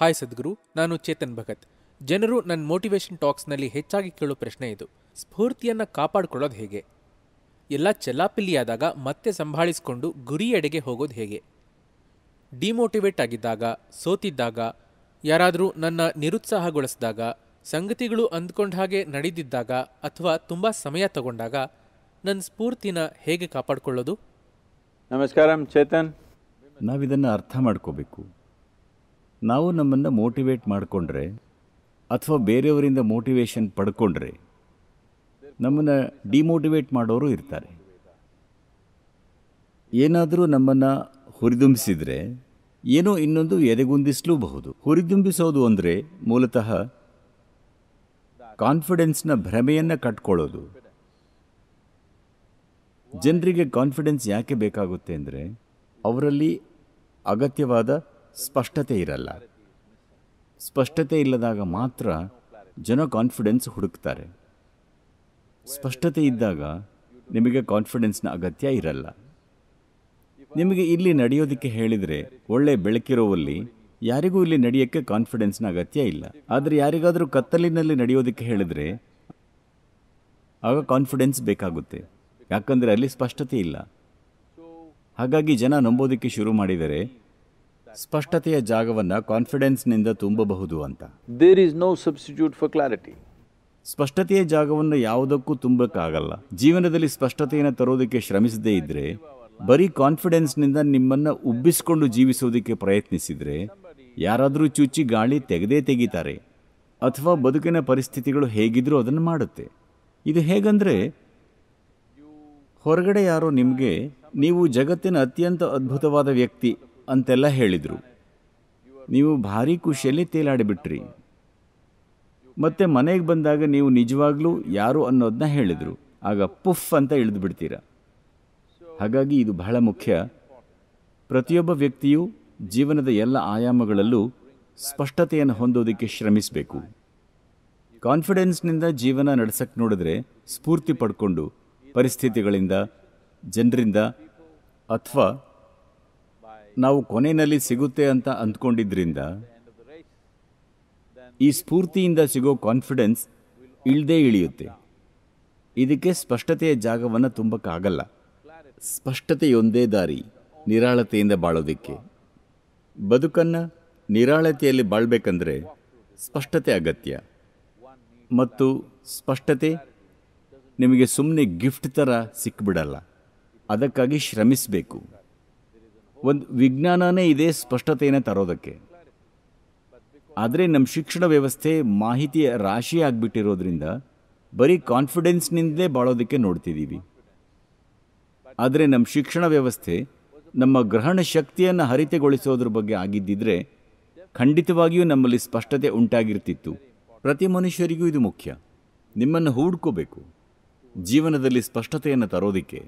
hi ಸದ್ಗುರು ನಾನು ಚೇತನ್ ಭಗತ್ ಜನರು ನನ್ನ ಮೋಟಿವೇಶನ್ ಟಾಕ್ಸ್ನಲ್ಲಿ ಹೆಚ್ಚಾಗಿ ಕೇಳೋ ಪ್ರಶ್ನೆ ಇದು ಸ್ಫೂರ್ತಿಯನ್ನು ಕಾಪಾಡಿಕೊಳ್ಳೋದು ಹೇಗೆ ಎಲ್ಲ ಚೆಲ್ಲಾಪಿಲ್ಲಿಯಾದಾಗ ಮತ್ತೆ ಸಂಭಾಳಿಸಿಕೊಂಡು ಗುರಿಯೆಡೆಗೆ ಹೋಗೋದು ಹೇಗೆ ಡಿಮೋಟಿವೇಟ್ ಆಗಿದ್ದಾಗ ಸೋತಿದ್ದಾಗ ಯಾರಾದರೂ ನನ್ನ ನಿರುತ್ಸಾಹಗೊಳಿಸಿದಾಗ ಸಂಗತಿಗಳು ಅಂದ್ಕೊಂಡ ಹಾಗೆ ನಡೆದಿದ್ದಾಗ ಅಥವಾ ತುಂಬ ಸಮಯ ತಗೊಂಡಾಗ ನನ್ನ ಸ್ಫೂರ್ತಿನ ಹೇಗೆ ಕಾಪಾಡಿಕೊಳ್ಳೋದು ನಮಸ್ಕಾರ ಚೇತನ್ ನಾವಿದನ್ನು ಅರ್ಥ ಮಾಡ್ಕೋಬೇಕು ನಾವು ನಮ್ಮನ್ನು ಮೋಟಿವೇಟ್ ಮಾಡಿಕೊಂಡ್ರೆ ಅಥವಾ ಬೇರೆಯವರಿಂದ ಮೋಟಿವೇಶನ್ ಪಡ್ಕೊಂಡ್ರೆ ನಮ್ಮನ್ನು ಡಿಮೋಟಿವೇಟ್ ಮಾಡೋರು ಇರ್ತಾರೆ ಏನಾದರೂ ನಮ್ಮನ್ನು ಹುರಿದುಂಬಿಸಿದರೆ ಏನೋ ಇನ್ನೊಂದು ಎದೆಗುಂದಿಸಲೂಬಹುದು ಹುರಿದುಂಬಿಸೋದು ಅಂದರೆ ಮೂಲತಃ ಕಾನ್ಫಿಡೆನ್ಸ್ನ ಭ್ರಮೆಯನ್ನು ಕಟ್ಕೊಳ್ಳೋದು ಜನರಿಗೆ ಕಾನ್ಫಿಡೆನ್ಸ್ ಯಾಕೆ ಬೇಕಾಗುತ್ತೆ ಅಂದರೆ ಅವರಲ್ಲಿ ಅಗತ್ಯವಾದ ಸ್ಪಷ್ಟತೆ ಇರಲ್ಲ ಸ್ಪಷ್ಟತೆ ಇಲ್ಲದಾಗ ಮಾತ್ರ ಜನ ಕಾನ್ಫಿಡೆನ್ಸ್ ಹುಡುಕ್ತಾರೆ ಸ್ಪಷ್ಟತೆ ಇದ್ದಾಗ ನಿಮಗೆ ಕಾನ್ಫಿಡೆನ್ಸ್ನ ಅಗತ್ಯ ಇರಲ್ಲ ನಿಮಗೆ ಇಲ್ಲಿ ನಡೆಯೋದಕ್ಕೆ ಹೇಳಿದರೆ ಒಳ್ಳೆ ಬೆಳಕಿರೋವಲ್ಲಿ ಯಾರಿಗೂ ಇಲ್ಲಿ ನಡೆಯೋಕ್ಕೆ ಕಾನ್ಫಿಡೆನ್ಸ್ನ ಅಗತ್ಯ ಇಲ್ಲ ಆದರೆ ಯಾರಿಗಾದರೂ ಕತ್ತಲಿನಲ್ಲಿ ನಡೆಯೋದಕ್ಕೆ ಹೇಳಿದರೆ ಆಗ ಕಾನ್ಫಿಡೆನ್ಸ್ ಬೇಕಾಗುತ್ತೆ ಯಾಕಂದರೆ ಅಲ್ಲಿ ಸ್ಪಷ್ಟತೆ ಇಲ್ಲ ಹಾಗಾಗಿ ಜನ ನಂಬೋದಕ್ಕೆ ಶುರು ಮಾಡಿದರೆ ಸ್ಪಷ್ಟತೆಯ ಜಾಗವನ್ನು ಕಾನ್ಫಿಡೆನ್ಸ್ನಿಂದ ತುಂಬಬಹುದು ಅಂತ there is no substitute for clarity ಸ್ಪಷ್ಟತೆಯ ಜಾಗವನ್ನು ಯಾವುದಕ್ಕೂ ತುಂಬಕ್ಕಾಗಲ್ಲ ಜೀವನದಲ್ಲಿ ಸ್ಪಷ್ಟತೆಯನ್ನು ತರೋದಕ್ಕೆ ಶ್ರಮಿಸದೇ ಇದ್ದರೆ ಬರೀ ಕಾನ್ಫಿಡೆನ್ಸ್ನಿಂದ ನಿಮ್ಮನ್ನು ಉಬ್ಬಿಸಿಕೊಂಡು ಜೀವಿಸೋದಕ್ಕೆ ಪ್ರಯತ್ನಿಸಿದರೆ ಯಾರಾದರೂ ಚುಚ್ಚಿ ಗಾಳಿ ತೆಗೆದೇ ತೆಗೀತಾರೆ ಅಥವಾ ಬದುಕಿನ ಪರಿಸ್ಥಿತಿಗಳು ಹೇಗಿದ್ರೂ ಅದನ್ನು ಮಾಡುತ್ತೆ ಇದು ಹೇಗಂದರೆ ಹೊರಗಡೆ ಯಾರೋ ನಿಮಗೆ ನೀವು ಜಗತ್ತಿನ ಅತ್ಯಂತ ಅದ್ಭುತವಾದ ವ್ಯಕ್ತಿ ಅಂತೆಲ್ಲ ಹೇಳಿದರು ನೀವು ಭಾರಿ ಖುಷಿಯಲ್ಲಿ ತೇಲಾಡಿಬಿಟ್ರಿ ಮತ್ತೆ ಮನೆಗೆ ಬಂದಾಗ ನೀವು ನಿಜವಾಗ್ಲೂ ಯಾರು ಅನ್ನೋದನ್ನ ಹೇಳಿದರು ಆಗ ಪುಫ್ ಅಂತ ಇಳಿದು ಬಿಡ್ತೀರ ಹಾಗಾಗಿ ಇದು ಬಹಳ ಮುಖ್ಯ ಪ್ರತಿಯೊಬ್ಬ ವ್ಯಕ್ತಿಯು ಜೀವನದ ಎಲ್ಲ ಆಯಾಮಗಳಲ್ಲೂ ಸ್ಪಷ್ಟತೆಯನ್ನು ಹೊಂದೋದಕ್ಕೆ ಶ್ರಮಿಸಬೇಕು ಕಾನ್ಫಿಡೆನ್ಸ್ನಿಂದ ಜೀವನ ನಡೆಸಕ್ಕೆ ನೋಡಿದ್ರೆ ಸ್ಫೂರ್ತಿ ಪಡ್ಕೊಂಡು ಪರಿಸ್ಥಿತಿಗಳಿಂದ ಜನರಿಂದ ಅಥವಾ ನಾವು ಕೊನೆಯಲ್ಲಿ ಸಿಗುತ್ತೆ ಅಂತ ಅಂದ್ಕೊಂಡಿದ್ದರಿಂದ ಈ ಸ್ಫೂರ್ತಿಯಿಂದ ಸಿಗೋ ಕಾನ್ಫಿಡೆನ್ಸ್ ಇಳ್ದೇ ಇಳಿಯುತ್ತೆ ಇದಕ್ಕೆ ಸ್ಪಷ್ಟತೆಯ ಜಾಗವನ್ನು ತುಂಬಕ್ಕಾಗಲ್ಲ ಸ್ಪಷ್ಟತೆಯೊಂದೇ ದಾರಿ ನಿರಾಳತೆಯಿಂದ ಬಾಳೋದಕ್ಕೆ ಬದುಕನ್ನು ನಿರಾಳತೆಯಲ್ಲಿ ಬಾಳ್ಬೇಕಂದ್ರೆ ಸ್ಪಷ್ಟತೆ ಅಗತ್ಯ ಮತ್ತು ಸ್ಪಷ್ಟತೆ ನಿಮಗೆ ಸುಮ್ಮನೆ ಗಿಫ್ಟ್ ಥರ ಸಿಕ್ಬಿಡಲ್ಲ ಅದಕ್ಕಾಗಿ ಶ್ರಮಿಸಬೇಕು ಒಂದು ವಿಜ್ಞಾನನೇ ಇದೆ ಸ್ಪಷ್ಟತೆಯನ್ನು ತರೋದಕ್ಕೆ ಆದರೆ ನಮ್ಮ ಶಿಕ್ಷಣ ವ್ಯವಸ್ಥೆ ಮಾಹಿತಿಯ ರಾಶಿ ಆಗಿಬಿಟ್ಟಿರೋದ್ರಿಂದ ಬರೀ ಕಾನ್ಫಿಡೆನ್ಸ್ನಿಂದಲೇ ಬಾಳೋದಕ್ಕೆ ನೋಡ್ತಿದ್ದೀವಿ ಆದರೆ ನಮ್ಮ ಶಿಕ್ಷಣ ವ್ಯವಸ್ಥೆ ನಮ್ಮ ಗ್ರಹಣ ಶಕ್ತಿಯನ್ನು ಹರಿತಗೊಳಿಸೋದ್ರ ಬಗ್ಗೆ ಆಗಿದ್ದಿದ್ರೆ ಖಂಡಿತವಾಗಿಯೂ ನಮ್ಮಲ್ಲಿ ಸ್ಪಷ್ಟತೆ ಉಂಟಾಗಿರ್ತಿತ್ತು ಪ್ರತಿ ಮನುಷ್ಯರಿಗೂ ಇದು ಮುಖ್ಯ ನಿಮ್ಮನ್ನು ಹೂಡ್ಕೋಬೇಕು ಜೀವನದಲ್ಲಿ ಸ್ಪಷ್ಟತೆಯನ್ನು ತರೋದಕ್ಕೆ